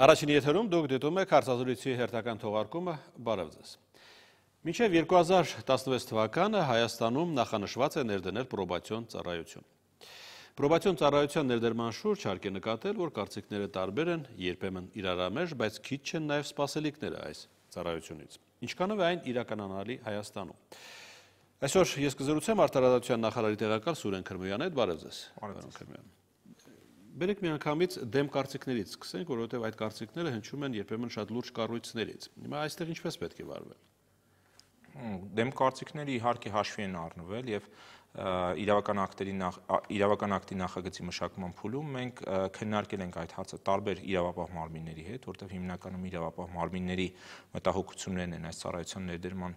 Առաջին եթերում դուք դիտում եք հարցազրույցի հերթական թողարկումը բարև ձեզ։ Մինչև 2016 թվականը Հայաստանում նախանշված է ներդնել պրոբացիոն ծառայություն։ Պրոբացիոն ծառայության ներդերման շուրջ հարկ է նկատել, որ կարծիքները տարբեր են, երբեմն իրարամերժ, բայց քիչ են նաև սпасելիքները այս ծառայությունից։ Ինչքանով է այն իրականանալի Հայաստանում։ Այսօր ես կզրուցեմ արտարադատության նախարարի տեղակալ Սուրեն Քրմոյանի հետ, բարև ձեզ։ Բարև ձեզ։ Քրմոյան։ Բերեք միանգամից դեմ կարծիքներից սկսենք, որովհետև այդ կարծիքները հնչում են երբեմն շատ լուրջ կառույցներից։ Հիմա այստեղ ինչպես պետք է վարվել դեմ կարծիքները իհարկե հաշվի են առնվել եւ իրավական ակտերի նախ իրավական ակտի նախագծի մշակման փուլում մենք քննարկել ենք այդ հարցը տարբեր իրավապահ մարմինների հետ, որտեղ հիմնականում իրավապահ մարմինների մտահոգություններն են այս ծառայության ներդերման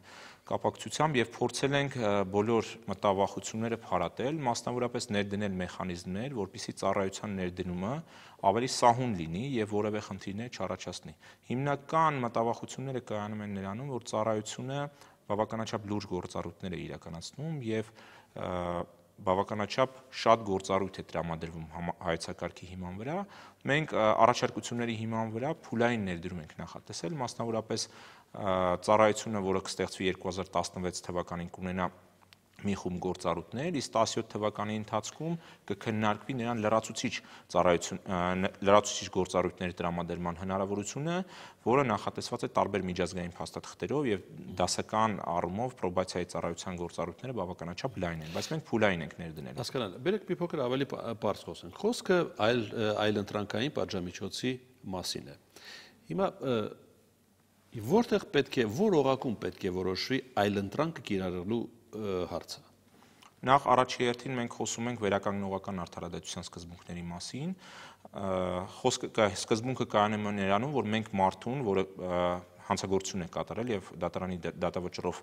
կապակցությամբ եւ փորձել ենք բոլոր մտավախությունները փարատել, մասնավորապես ներդնել մեխանիզմներ, որտիսի ծառայության ներդնումը ավելի սահուն լինի եւ որևէ խնդիրներ չառաջացնի։ Հիմնական մտավախությունները կայանում են նրանում, որ ծառայությունը բավականաչափ լուրջ գործառույթներ է իրականացնում եւ բավականաչափ շատ գործառույթ է տրամադրվում հայեցակարգի հիման վրա։ Մենք առաջարկությունների հիման վրա փուլային ներդրում ենք նախատեսել, մասնավորապես ծառայությունը, որը կստեղծվի 2016 թվականին կունենա մի խումբ գործառույթներ, իսկ 17 թվականի ընթացքում կքննարկվի նրան լրացուցիչ ծառայություն լրացուցիչ գործառույթների տրամադրման հնարավորությունը, որը նախատեսված է տարբեր միջազգային փաստաթղթերով եւ դասական առումով պրոբացիայի ծառայության գործառույթները բավականաչափ լայն են, բայց մենք փուլային ենք ներդնել։ Հասկանալի։ Բերեք մի փոքր ավելի բարձ խոսենք։ Խոսքը այլ այլ ընտրանկային պատժամիջոցի մասին է։ Հիմա որտեղ պետք է, որ օղակում պետք է որոշվի այլընտրանքը կիրառելու հարցը։ Նախ առաջի հերթին մենք խոսում ենք վերականգնողական արդարադատության սկզբունքների մասին։ Խոսքը սկզբունքը կայանում է ներանում, որ մենք մարդուն, որը հանցագործություն է կատարել եւ դատարանի դե, դատավճռով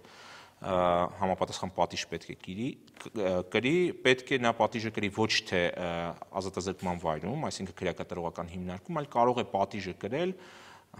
համապատասխան պատիժ պետք է կիրի կրի պետք է նա պատիժը կրի ոչ թե ազատազրկման վայրում, այսինքն քրեակատարողական հիմնարկում, այլ կարող է պատիժը կրել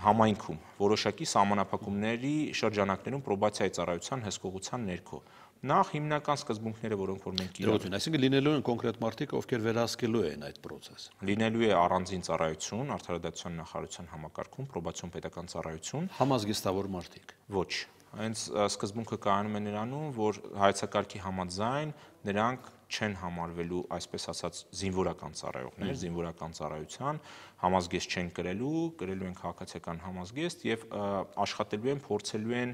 համայնքում որոշակի համանախապակումների շրջանակներում պրոբացիայի ծառայության հսկողության ներքո։ Ա, նախ հիմնական սկզբունքները, որոնք որ մենք իրավունք ունենք։ Այսինքն լինելու են կոնկրետ մարդիկ, ովքեր վերահսկելու են այդ process։ Լինելու է առանձին ծառայություն, արդարադատության նախարարության համակարգում, պրոբացիոն պետական ծառայություն, համազգեստավոր մարդիկ։ Ոչ, հենց սկզբունքը կայանում է նրանում, որ հայցակարգի համաձայն նրանք չեն համարվելու այսպես ասած զինվորական ծառայողներ, զինվորական ծառայության համազգեստ չեն կրելու, կրելու են քաղաքացիական համազգեստ եւ աշխատելու են, փորձելու են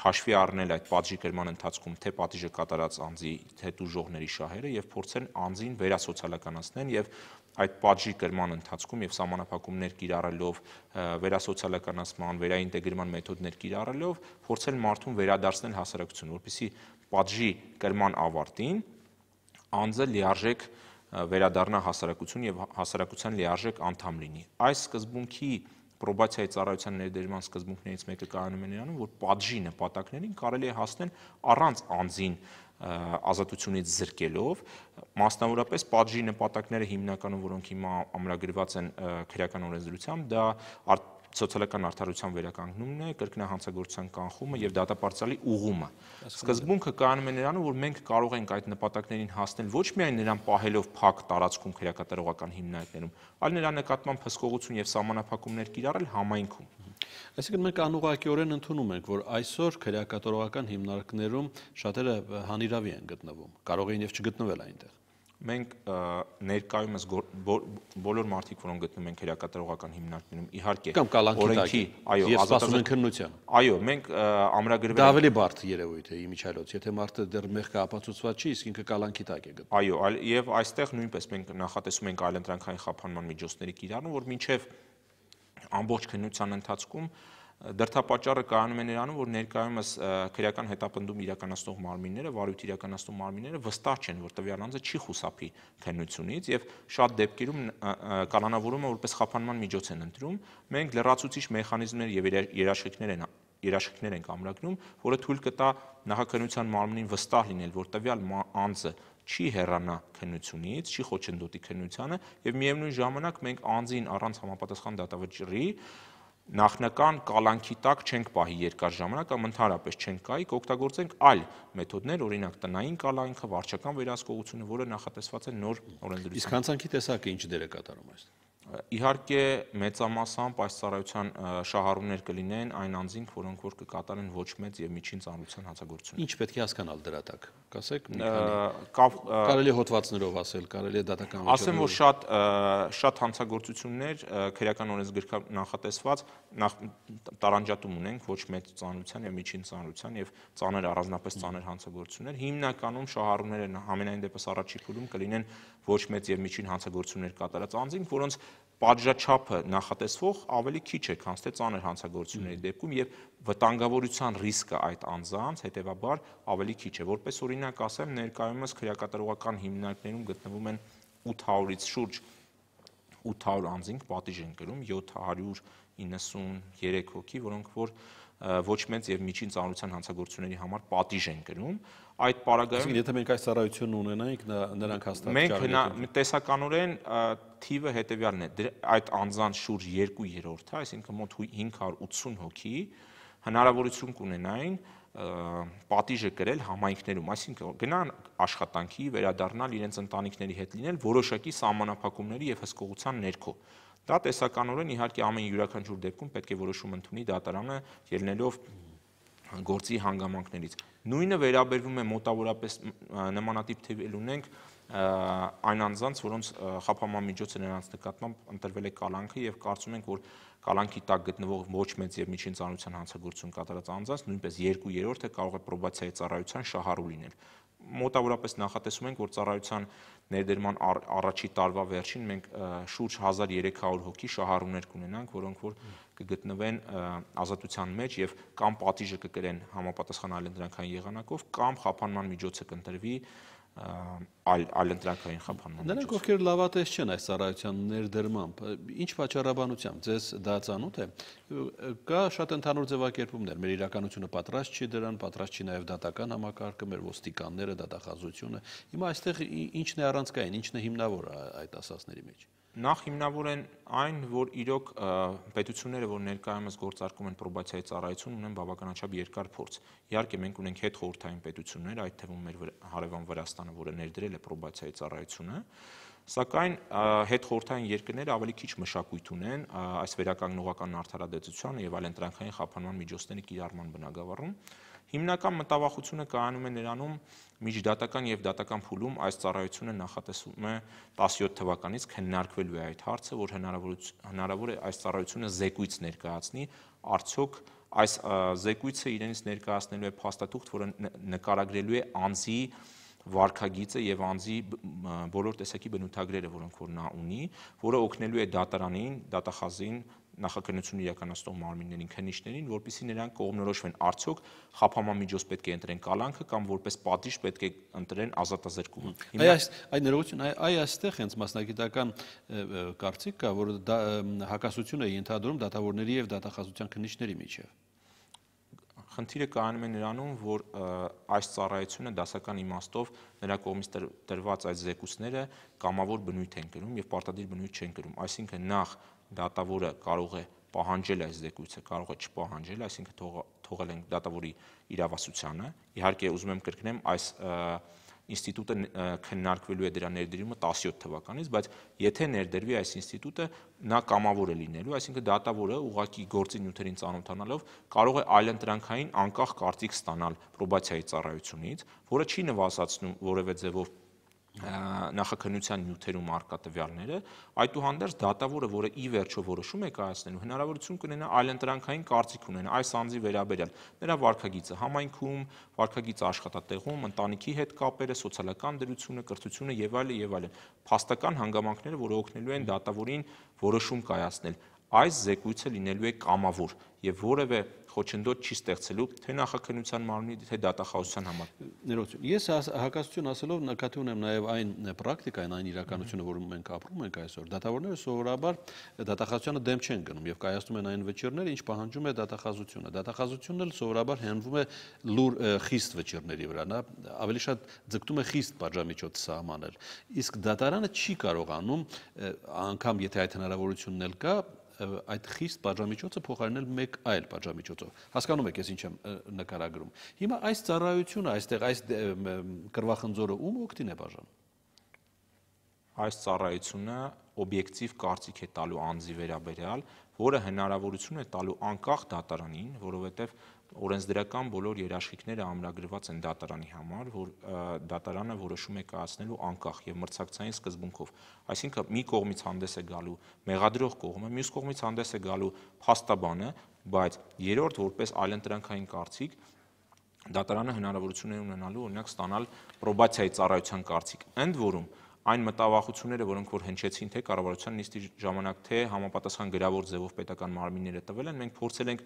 հաշվի առնել այդ պատժի կրման ընթացքում թե պատիժը կատարած անձի, թե դուժողների շահերը եւ փորձեն անձին վերասոցիալականացնեն եւ այդ պատժի կրման ընթացքում եւ համանախապակումներ կիրառելով վերասոցիալականացման, վերաինտեգրման մեթոդներ կիրառելով փորձել մարդուն վերադարձնել հասարակություն, որպիսի պատժի կրման ավարտին անձը լիարժեք վերադառնա հասարակություն եւ հասարակության լիարժեք անդամ լինի։ Այս սկզբունքի պրոբացիայի ծառայության ներդերման սկզբունքներից մեկը կայանում է նրանում, որ падժի նպատակներին կարելի է հասնել առանց անձին ազատությունից զրկելով, մասնավորապես падժի նպատակները հիմնականում, որոնք հիմա ամրագրված են քրեական օրենսդրությամբ, դա արդ սոցիալական արդարության վերականգնումն է, կրկնահանցագործության կանխումը եւ դատապարտցալի ուղումը։ Սկզբունքը կայանում է նրանում, որ մենք կարող ենք այդ նպատակներին հասնել ոչ միայն նրան պահելով փակ տարածքում քրեակատարողական հիմնարկներում, այլ նրա նկատմամբ հսկողություն եւ համանախապակումներ կիրառել համայնքում։ Այսինքն մենք անուղակիորեն ընդունում ենք, որ այսօր քրեակատարողական հիմնարկներում շատերը հանիրավի են գտնվում, կարող էին եւ չգտնվել այնտեղ մենք ներկայումս բոլոր մարդիկ, որոնք գտնում են քերակատարողական հիմնարկներում, իհարկե կամ կալանքի տակ, այո, ազատում են քննության։ Այո, մենք ամրագրվել Դա ավելի բարդ երևույթ է իմիջայլոց, եթե մարդը դեռ մեղքը ապացուցված չի, իսկ ինքը կալանքի տակ է գտնում։ Այո, եւ այստեղ նույնպես մենք նախատեսում ենք այլընտրանքային խափանման միջոցների կիրառում, որ մինչեւ ամբողջ քննության ընթացքում դրթապաճառը կայանում է նրանում, որ ներկայումս քրեական հետապնդում իրականացնող մարմինները, վարույթ իրականացնող մարմինները վստահ չեն, որ տվյալ անձը չի խուսափի քննությունից եւ շատ դեպքերում կանանավորումը որպես խափանման միջոց են ընտրում։ Մենք լրացուցիչ մեխանիզմներ եւ երաշխիքներ են երաշխիքներ ենք ամրագրում, որը թույլ կտա նախաքննության մարմնին վստահ լինել, որ տվյալ անձը չի հեռանա քննությունից, չի խոչընդոտի քննությանը եւ միևնույն ժամանակ մենք անձին առանց համապատասխան դատավճռի նախնական կալանքի տակ չենք պահի երկար ժամանակ կամ ընդհանրապես չենք կայի, կօգտագործենք այլ մեթոդներ, օրինակ տնային կալանքը, վարչական վերահսկողությունը, որը նախատեսված է նոր օրենսդրությամբ։ Իսկ հանցանքի տեսակը ինչ դեր է կատարում այս։ Իհարկե մեծամասամբ այս ծառայության շահառուներ կլինեն այն անձինք, որոնք որ կկատարեն ոչ մեծ եւ միջին ծանրության հացագործություն։ Ինչ պետք է հասկանալ դրա տակ։ Կասեք, մի քանի կարելի հոդվածներով ասել, կարելի է դատական ոչով։ Ասեմ, որ շատ շատ հանցագործություններ քրեական օրենսգրքով նախատեսված նախ տարանջատում ունենք ոչ մեծ ծանրության եւ միջին ծանրության եւ ծանր առանձնապես ծանր հանցագործություններ։ Հիմնականում շահառուները հա, ամենայն դեպս առաջի փուլում կլինեն ոչ մեծ եւ միջին հանցագործություններ կատարած անձինք, որոնց պատժաչափը նախատեսվող ավելի քիչ է, քան թե ծանր հանցագործությունների դեպքում եւ վտանգավորության ռիսկը այդ անձանց հետեւաբար ավելի քիչ է։ Որպես օրինակ ասեմ, ներկայումս քրեակատարողական հիմնարկներում գտնվում են 800-ից շուրջ 800 անձինք պատիժ են կրում 793 հոգի, որոնք որ ոչ մեծ եւ միջին ծանրության հանցագործությունների համար պատիժ են գրում այդ պարագայում եթե մենք այս ծառայությունը ունենայինք նրանք հաստատ մենք տեսականորեն թիվը հետեւյալն է այդ անձանց շուրջ 2/3-ը այսինքն մոտ 580 հոգի հնարավորություն կունենային պատիժը գրել համայնքներում, այսինքն գնան աշխատանքի, վերադառնալ իրենց ընտանիքների հետ լինել որոշակի սահմանափակումների եւ հսկողության ներքո։ Դա տեսականորեն իհարկե ամեն յուրաքանչյուր դեպքում պետք է որոշում ընդունի դատարանը ելնելով գործի հանգամանքներից։ Նույնը վերաբերվում է մոտավորապես նմանատիպ թիվել ունենք այն անձանց, որոնց խափանման միջոցը նրանց նկատմամբ ընտրվել է կալանքը եւ կարծում ենք, որ կալանքի տակ գտնվող ոչ մեծ եւ միջին ծանրության հանցագործություն կատարած անձանց նույնպես 2/3-ը կարող է պրոբացիայի ծառայության շահառու լինել մոտավորապես նախատեսում ենք, որ ծառայության ներդերման առաջի տարվա վերջին մենք շուրջ 1300 հոգի շահառուներ կունենանք, որոնք որ կգտնվեն ազատության մեջ եւ կամ պատիժը կկրեն համապատասխան այլընտրանքային եղանակով, կամ խափանման միջոցը կընտրվի այլ այլ ընտրակային խափանման։ Նրանք ովքեր լավատես չեն այս ծառայության ներդրմամբ, ինչ պատճառաբանությամբ ձեզ դա ցանոթ է։ Կա շատ ընդհանուր ձևակերպումներ, մեր իրականությունը պատրաստ չի դրան, պատրաստ չի նաև դատական համակարգը, մեր ոստիկանները, դատախազությունը։ Հիմա այստեղ ինչն է առանցքային, ինչն է հիմնավոր այդ ասածների մեջ։ Ա նախ հիմնավոր են այն, որ իրոք պետությունները, որ ներկայումս գործարկում են պրոբացիայի ծառայություն, ունեն բավականաչափ երկար փորձ։ Իհարկե մենք ունենք հետ խորհրդային պետություններ, այդ թվում մեր հարևան Վրաստանը, որը ներդրել է պրոբացիայի ծառայությունը, Սակայն հետ խորթային երկրները ավելի քիչ մշակույթ ունեն այս վերականգնողական արդարադեծության եւ այլընտրանքային խափանման միջոցների կիրառման բնագավառում։ Հիմնական մտավախությունը կայանում է նրանում միջդատական եւ դատական փուլում այս ծառայությունը նախատեսվում է 17 թվականից քննարկվելու է այդ հարցը, որ հնարավոր հնարավոր է այս ծառայությունը զեկույց ներկայացնի, արդյոք այս զեկույցը իրենից ներկայացնելու է փաստաթուղթ, որը նկարագրելու է անձի վարկագիծը եւ անձի բոլոր տեսակի բնութագրերը, որոնք որ նա ունի, որը օգնելու է դատարանին, դատախազին նախաքննություն իրականացնող մարմիններին, քննիչներին, որpիսի նրանք կողմնորոշվեն արդյոք խափամամիջոց պետք է ընտրեն կալանքը կամ որպես պատիժ պետք է ընտրեն ազատազրկումը։ Այ այս այ ներողություն, այ այ այստեղ հենց մասնագիտական կարծիք կա, որ դա հակասություն է ենթադրում դատավորների եւ դատախազության քննիչների միջեւ։ Խնդիրը կայանում է նրանում, որ այս ծառայությունը դասական իմաստով նրա կողմից տրված այդ զեկույցները կամավոր բնույթ են կրում եւ պարտադիր բնույթ չեն կրում։ Այսինքն նախ դատավորը կարող է պահանջել այս զեկույցը, կարող է չպահանջել, այսինքն թող, թողել ենք դատավորի իրավասությանը։ Իհարկե ուզում եմ կրկնեմ այս ինստիտուտը քննարկվելու է դրա ներդրումը 17 թվականից, բայց եթե ներդրվի այս ինստիտուտը, նա կամավոր է լինելու, այսինքն դատավորը ուղակի գործի նյութերին ծանոթանալով կարող է այլընտրանքային անկախ կարծիք ստանալ պրոբացիայի ծառայությունից, որը չի նվազացնում որևէ ձևով նախաքննության նյութերում արկա տվյալները, այդուհանդերձ դատավորը, որը ի վերջո որոշում է կայացնելու, հնարավորություն կունենա այլընտրանքային կարծիք ունենա այս անձի վերաբերյալ, նրա վարկագիծը համայնքում, վարկագիծ աշխատատեղում, ընտանիքի հետ կապերը, սոցիալական դրությունը, կրթությունը եւ այլն եւ այլն։ Փաստական հանգամանքները, որը օգնելու են դատավորին որոշում կայացնել, այս զեկույցը լինելու է կամավոր եւ որևէ խոչընդոտ չի ստեղծելու թե նախաքնության մարմնի, թե դատախազության համար։ Ներողություն, ես հակասություն ասելով նկատի ունեմ նաև այն պրակտիկային, այն իրականությունը, որում մենք ապրում ենք այսօր։ Դատավորները սովորաբար դատախազությանը դեմ չեն գնում եւ կայացնում են այն վճիռները, ինչ պահանջում է դատախազությունը։ Դատախազությունն էլ սովորաբար հենվում է լուր խիստ վճիռների վրա, նա ավելի շատ ձգտում է խիստ պատժամիջոց սահմանել։ Իսկ դատարանը չի կարողանում անգամ եթե այդ հնարավորությունն էլ կա, այդ խիստ պատժամիջոցը փոխարինել մեկ այլ պատժամիջոցով։ Հասկանում եք, ես ինչ եմ նկարագրում։ Հիմա այս ծառայությունը, այստեղ այս կրվախնձորը ում օգտին է բաժանում այս ծառայությունը օբյեկտիվ կարծիք է տալու անձի վերաբերյալ, որը հնարավորություն է տալու անկախ դատարանին, որովհետև օրենսդրական բոլոր երաշխիքները ամրագրված են դատարանի համար, որ դատարանը որոշում է կայացնելու անկախ եւ մրցակցային սկզբունքով։ Այսինքն մի կողմից հանդես է գալու մեղադրող կողմը, մյուս կողմից հանդես է գալու փաստաբանը, բայց երրորդ որպես այլընտրանքային կարծիք դատարանը հնարավորություն է ունենալու օրինակ ստանալ պրոբացիայի ծառայության կարծիք։ Ընդ որում, այն մտավախությունները, որոնք որ հնչեցին թե կառավարության նիստի ժամանակ, թե համապատասխան գրավոր ձևով պետական մարմինները տվել են, մենք փորձել ենք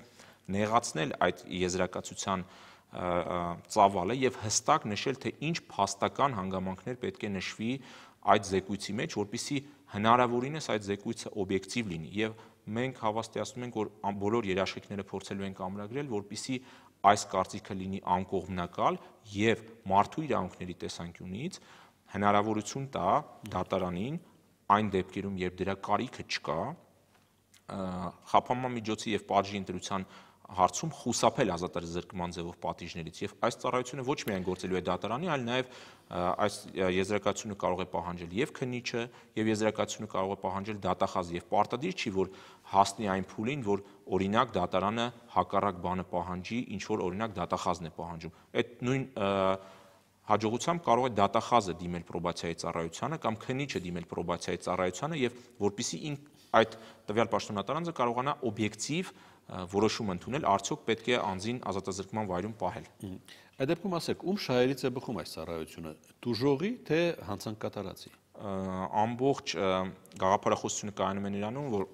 նեղացնել այդ եզրակացության ծավալը եւ հստակ նշել, թե ինչ փաստական հանգամանքներ պետք է նշվի այդ զեկույցի մեջ, որpիսի հնարավորինս այդ զեկույցը օբյեկտիվ լինի եւ մենք հավաստիացնում ենք, որ բոլոր երաշխիքները փորձելու ենք ամրագրել, որpիսի այս կարծիքը լինի անկողմնակալ եւ մարդու իրավունքների տեսանկյունից հնարավորություն տա դատարանին այն դեպքերում, երբ դրա կարիքը չկա, խափանման միջոցի եւ պատժի ընտրության հարցում խուսափել ազատազրկման ձևով պատիժներից եւ այս ծառայությունը ոչ միայն գործելու է դատարանի, այլ նաեւ այս եզրակացությունը կարող է պահանջել եւ քնիչը, եւ եզրակացությունը կարող է պահանջել դատախազ եւ պարտադիր չի որ հասնի այն փուլին, որ օրինակ դատարանը հակառակ բանը պահանջի, ինչ որ օրինակ դատախազն է պահանջում։ Այդ նույն և, հաջողությամբ կարող է դատախազը դիմել պրոբացիայի ծառայությանը կամ քնիչը դիմել պրոբացիայի ծառայությանը եւ որpիսի այդ տվյալ պաշտոնատարանցը կարողանա օբյեկտիվ որոշում ընդունել, արդյոք պետք է անձին ազատազրկման վայրում պահել։ Այդ դեպքում ասեք, ում շահերից է բխում այս ծառայությունը՝ դուժողի թե հանցանկատարացի։ Ամբողջ գաղափարախոսությունը կայանում է նրանում, որ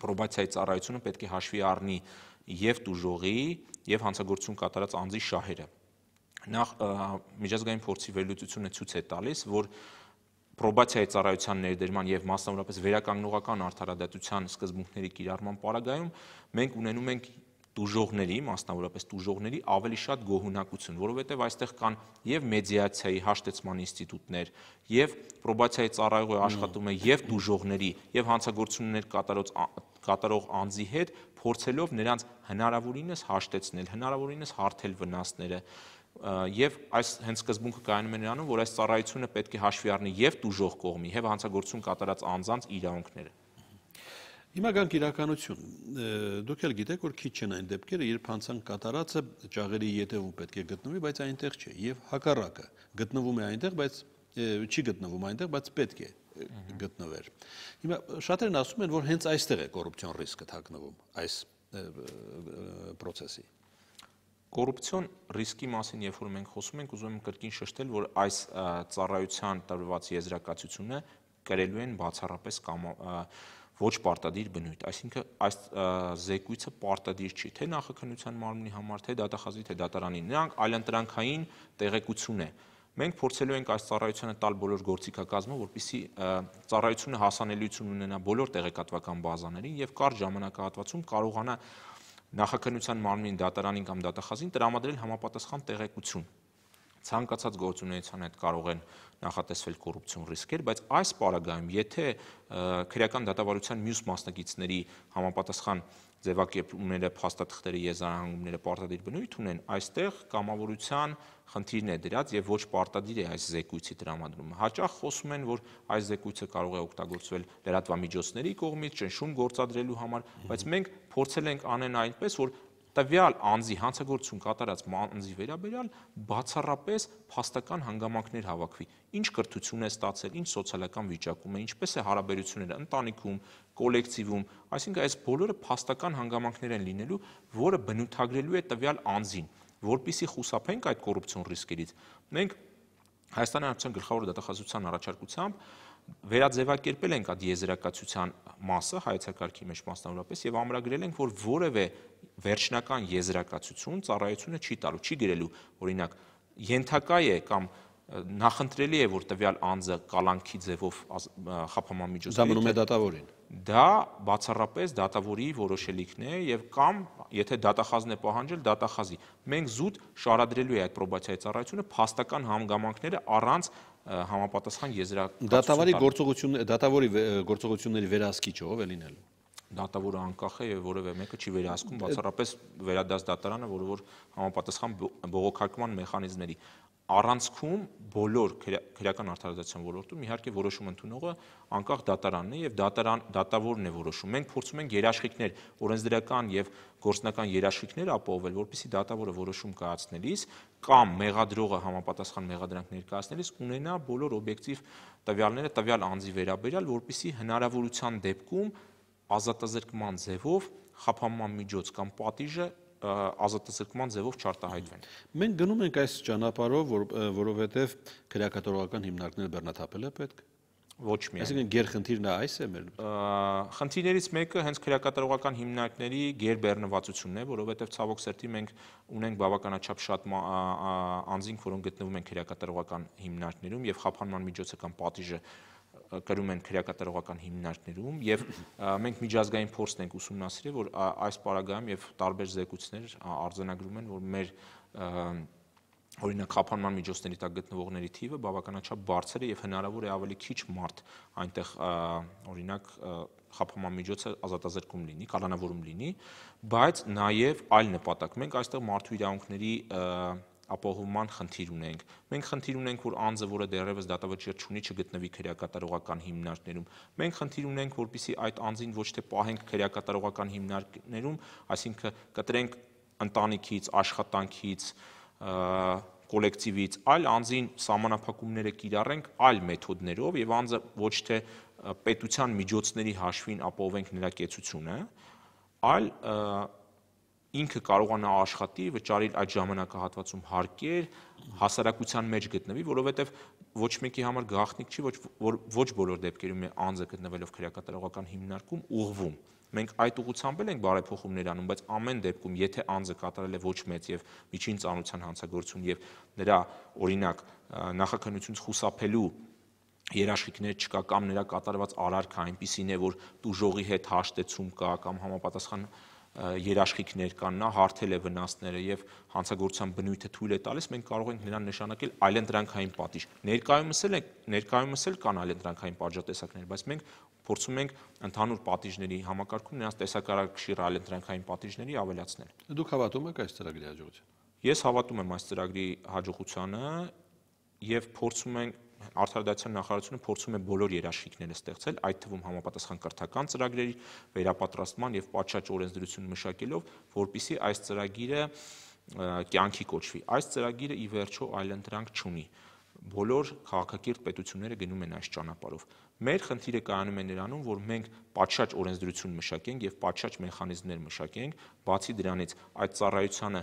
պրոբացիայի ծառայությունը պետք է հաշվի առնի եւ դուժողի, եւ հանցագործություն կատարած անձի շահերը նախ միջազգային փորձի վերլուծությունը ցույց է տալիս, որ պրոբացիայի ծառայության ներդերման եւ մասնավորապես վերականգնողական արդարադատության սկզբունքների կիրառման պարագայում մենք ունենում ենք դուժողների, մասնավորապես դուժողների ավելի շատ գոհունակություն, որովհետև այստեղ կան եւ մեդիացիայի հաշտեցման ինստիտուտներ, եւ պրոբացիայի ծառայողը աշխատում է եւ դուժողների, եւ հանցագործություններ կատարող կատարող անձի հետ, փորձելով նրանց հնարավորինս հաշտեցնել, հնարավորինս հարթել վնասները եւ այս հենց սկզբունքը կայանում է նրանում, որ այս ծառայությունը պետք է հաշվի առնի եւ դուժող կողմի, եւ հանցագործություն կատարած անձանց իրավունքները։ Հիմա կան իրականություն։ Դուք էլ գիտեք, որ քիչ են այն դեպքերը, երբ հանցանք կատարածը ճաղերի յետևում պետք է գտնվի, բայց այնտեղ չէ, եւ հակառակը գտնվում է այնտեղ, բայց չի գտնվում այնտեղ, բայց պետք է գտնվեր։ Հիմա շատերն ասում են, որ հենց այստեղ է կոռուպցիոն ռիսկը թաքնվում այս procesի։ Կոռուպցիոն ռիսկի մասին, երբ որ մենք խոսում ենք, ուզում եմ կրկին շեշտել, որ այս ծառայության տրված եզրակացությունը կրելու են բացառապես կամ ոչ պարտադիր բնույթ, այսինքն այս զեկույցը պարտադիր չի, թե նախաքննության մարմնի համար, թե դատախազի, թե դատարանի, նրանք այլընտրանքային տեղեկություն է։ Մենք փորձելու ենք այս ծառայությունը տալ բոլոր գործիքակազմը, որպիսի ծառայությունը հասանելիություն ունենա բոլոր տեղեկատվական բազաներին եւ կարճ ժամանակահատվածում կարողանա նախաքննության մարմնին դատարանին կամ դատախազին տրամադրել համապատասխան տեղեկություն ցանկացած գործունեության հետ կարող են նախատեսվել կոռուպցիոն ռիսկեր, բայց այս պարագայում, եթե քրեական դատավարության մյուս մասնակիցների համապատասխան ձևակերպումները, փաստաթղթերը, եզրահանգումները պարտադիր բնույթ ունեն, այստեղ կամավորության խնդիրն է դրած եւ ոչ պարտադիր է այս զեկույցի դրամադրումը։ Հաճախ խոսում են, որ այս զեկույցը կարող է օգտագործվել լրատվամիջոցների կողմից ճնշում գործադրելու համար, բայց մենք փորձել ենք անել այնպես, որ տվյալ անձի հանցագործություն կատարած անձի վերաբերյալ բացառապես փաստական հանգամանքներ հավաքվի։ Ինչ կրթություն է ստացել, ինչ սոցիալական վիճակում է, ինչպես է հարաբերությունները ընտանիքում, կոլեկտիվում, այսինքն այս բոլորը փաստական հանգամանքներ են լինելու, որը բնութագրելու է տվյալ անձին, որpիսի խուսափենք այդ կոռուպցիոն ռիսկերից։ Մենք Հայաստանի Հանրության գլխավոր դատախազության առաջարկությամբ վերաձևակերպել ենք այդ եզրակացության մասը հայեցակարգի մեջ մասնավորապես եւ ամրագրել ենք, որ որևէ վերջնական եզրակացություն ծառայությունը չի տալու, չի գրելու, օրինակ, ենթակա է կամ նախընտրելի է որ տվյալ անձը կալանքի ձևով խափաման միջոցով դա մնում է դատավորին դա բացառապես դատավորի որոշելիքն է եւ կամ եթե դատախազն է պահանջել դատախազի մենք զուտ շարադրելու է այդ պրոբացիայի ծառայությունը փաստական հանգամանքները առանց համապատասխան եզրակացության դատավորի գործողությունը դատավորի գործողությունների վերահսկիչը ով է լինելու դատավորը անկախ է եւ որևէ մեկը չի վերահսկում բացառապես վերադաս դատարանը, որը որ համապատասխան բողոքարկման մեխանիզմների առանցքում բոլոր քրեական արդարացիան ոլորտում իհարկե որոշում ընդունողը անկախ դատարանն է եւ դատարան դատավորն է որոշում։ Մենք փորձում ենք երաշխիքներ, օրենսդրական եւ գործնական երաշխիքներ ապահովել, որպիսի դատավորը որոշում կայացնելիս կամ մեղադրողը համապատասխան մեղադրանք ներկայացնելիս ունենա բոլոր օբյեկտիվ տվյալները տվյալ անձի վերաբերյալ, որպիսի հնարավորության դեպքում ազատազրկման ձևով խափանման միջոց կամ պատիժը ազատազրկման ձևով չարտահայտվեն։ Մենք գնում ենք այս ճանապարհով, որ, որովհետև քրեակատարողական հիմնարկները բեռնաթափել է պետք։ Ոչ միայն։ Այսինքն գերխնդիրն է այս է մեր։ Խնդիրներից մեկը հենց քրեակատարողական հիմնարկների գերբեռնվածությունն է, որովհետև ցավոք սրտի մենք ունենք բավականաչափ շատ անձինք, որոնք գտնվում են քրեակատարողական հիմնարկներում եւ խափանման միջոցը կամ պատիժը կրում են քրեակատարողական հիմնարկներում եւ մենք միջազգային փորձն ենք ուսումնասիրել, որ այս պարագայում եւ տարբեր զեկույցներ արձանագրում են, որ մեր օրինակ խափանման միջոցների տակ գտնվողների թիվը բավականաչափ բարձր է եւ հնարավոր է ավելի քիչ մարդ այնտեղ օրինակ խափանման միջոցը ազատազրկում լինի, կանանավորում լինի, բայց նաեւ այլ նպատակ։ Մենք այստեղ մարդու իրավունքների և, ապահովման խնդիր ունենք։ Մենք խնդիր ունենք, որ անձը, որը դեռևս դատավճիռ չունի, չգտնվի քրեակատարողական հիմնարկներում։ Մենք խնդիր ունենք, որպիսի այդ անձին ոչ թե պահենք քրեակատարողական հիմնարկներում, այսինքն կտրենք ընտանիքից, աշխատանքից, կոլեկտիվից, այլ անձին սահմանափակումները կիրառենք այլ մեթոդներով եւ անձը ոչ թե պետության միջոցների հաշվին ապահովենք նրա կեցությունը, այլ և, ինքը կարողանա աշխատի, վճարի այդ ժամանակահատվածում հարկեր, հասարակության մեջ գտնվի, որովհետև ոչ մեկի համար գաղտնիք չի, ոչ որ, ոչ բոլոր դեպքերում է անձը գտնվելով քրեակատարողական հիմնարկում ուղվում։ Մենք այդ ուղությամբ էլ ենք բարեփոխումներ անում, բայց ամեն դեպքում, եթե անձը կատարել է ոչ մեծ եւ միջին ծանրության հանցագործություն եւ նրա օրինակ նախաքնությունից խուսափելու երաշխիքներ չկա կամ նրա կատարված արարքը այնպիսին է, որ դու ժողի հետ հաշտեցում կա կամ համապատասխան երաշխիքներ կան, նա հարթել է վնասները եւ հանցագործության բնույթը թույլ է տալիս, մենք կարող ենք նրան նշանակել այլընտրանքային պատիժ։ Ներկայումս էլ ներկայումս էլ կան այլընտրանքային պատժատեսակներ, բայց մենք փորձում ենք ընդհանուր պատիժների համակարգում նրանց տեսակարակշիռ այլընտրանքային պատիժների ավելացնել։ Դուք հավատում եք այս ծրագրի հաջողությանը։ Ես հավատում եմ այս ծրագրի հաջողությանը եւ փորձում ենք Արդարադատության նախարարությունը փորձում է բոլոր երաշխիքները ստեղծել, այդ թվում համապատասխան կրթական ծրագրերի վերապատրաստման եւ պատշաճ օրենսդրություն մշակելով, որբիսի այս ծրագիրը կյանքի կոչվի։ Այս ծրագիրը ի վերջո այլընտրանք չունի բոլոր քաղաքակիրթ պետությունները գնում են այս ճանապարհով։ Մեր խնդիրը կայանում է նրանում, որ մենք պատշաճ օրենսդրություն մշակենք եւ պատշաճ մեխանիզմներ մշակենք, բացի դրանից այդ ծառայությունը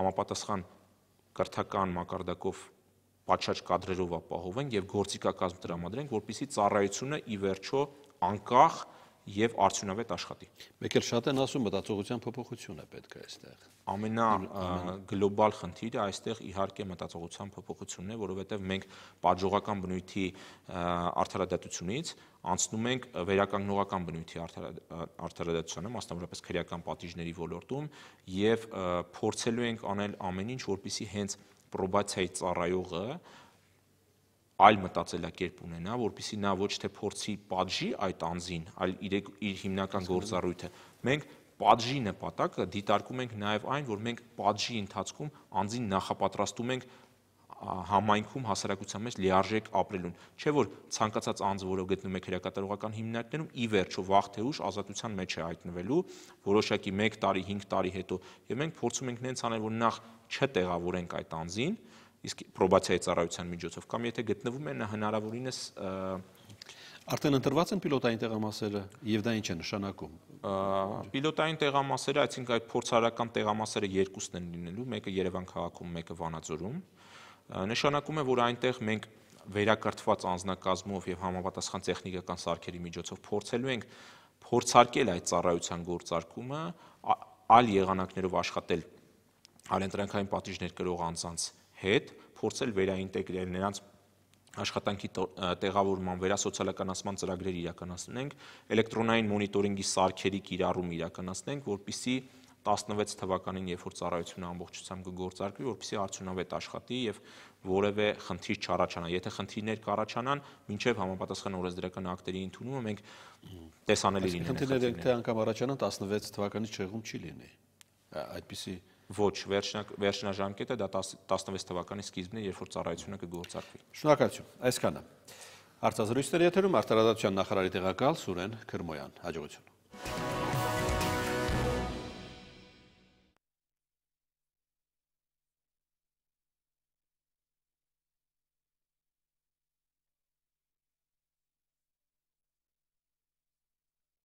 համապատասխան կրթական մակարդակով պատշաճ կադրերով ապահովենք եւ գործիքակազմ տրամադրենք, որպիսի ծառայությունը ի վերջո անկախ եւ արդյունավետ աշխատի։ Մեկ էլ շատ են ասում մտածողության փոփոխություն է պետք է այստեղ։ Ամենա գլոբալ խնդիրը այստեղ իհարկե մտածողության փոփոխությունն է, որովհետեւ մենք պատժողական բնույթի արդարադատությունից անցնում ենք վերականգնողական բնույթի արդարադատությանը, մասնավորապես քրեական պատիժների ոլորտում եւ փորձելու ենք անել ամեն ինչ, որպիսի հենց պրոբացիայի ծառայողը այլ մտածելակերպ ունենա, որpիսի նա ոչ թե փորձի падժի այդ անձին, այլ իր իր հիմնական գործառույթը։ Մենք падժի նպատակը դիտարկում ենք նաև այն, որ մենք падժի ընթացքում անձին նախապատրաստում ենք համայնքում հասարակության մեջ լիարժեք ապրելուն։ Չէ որ ցանկացած անձ, որը գտնվում է քրեակատարողական հիմնարկներում, ի վերջո վաղ թե ուշ ազատության մեջ է հայտնվելու, որոշակի 1 տարի, 5 տարի հետո։ Եվ մենք փորձում ենք նենց անել, որ նախ չտեղավորենք այդ անձին, իսկ պրոբացիայի ծառայության միջոցով կամ եթե գտնվում է նա հնարավորինս Արդեն ընտրված են պիլոտային տեղամասերը եւ դա ինչ է նշանակում։ Պիլոտային տեղամասերը, այսինքն այդ փորձարարական տեղամասերը երկուսն են լինելու, մեկը Երևան քաղաքում, մեկը Վանաձորում։ Նշանակում է, որ այնտեղ մենք վերակրթված անձնակազմով եւ համապատասխան տեխնիկական սարքերի միջոցով փորձելու ենք փորձարկել այդ ծառայության գործարկումը, այլ եղանակներով աշխատել այլընտրանքային պատիժներ կրող անձանց հետ, փորձել վերաինտեգրել նրանց աշխատանքի տեղավորման վերասոցիալականացման ծրագրեր իրականացնենք, էլեկտրոնային մոնիտորինգի սարքերի կիրառում իրականացնենք, որpիսի 16 թվականին, երբ որ ծառայությունը ամբողջությամբ կգործարկվի, որպեսզի արդյունավետ աշխատի եւ որևէ խնդիր չառաջանա։ Եթե խնդիրներ կառաջանան, մինչեւ համապատասխան օրենսդրական ակտերի ընդունումը մենք տեսանելի լինենք։ Խնդիրները թե անգամ առաջանան 16 թվականից չեղում չի լինի։ Այդպիսի Ոչ, վերջնաժամկետը դա 16 թվականի սկիզբն է, երբ որ ծառայությունը կգործարկվի։ Շնորհակալություն։ Այսքանը։ Հարցազրույցների եթերում արտարադատության նախարարի տեղակալ Սուրեն Քրմոյան։ Հաջողություն։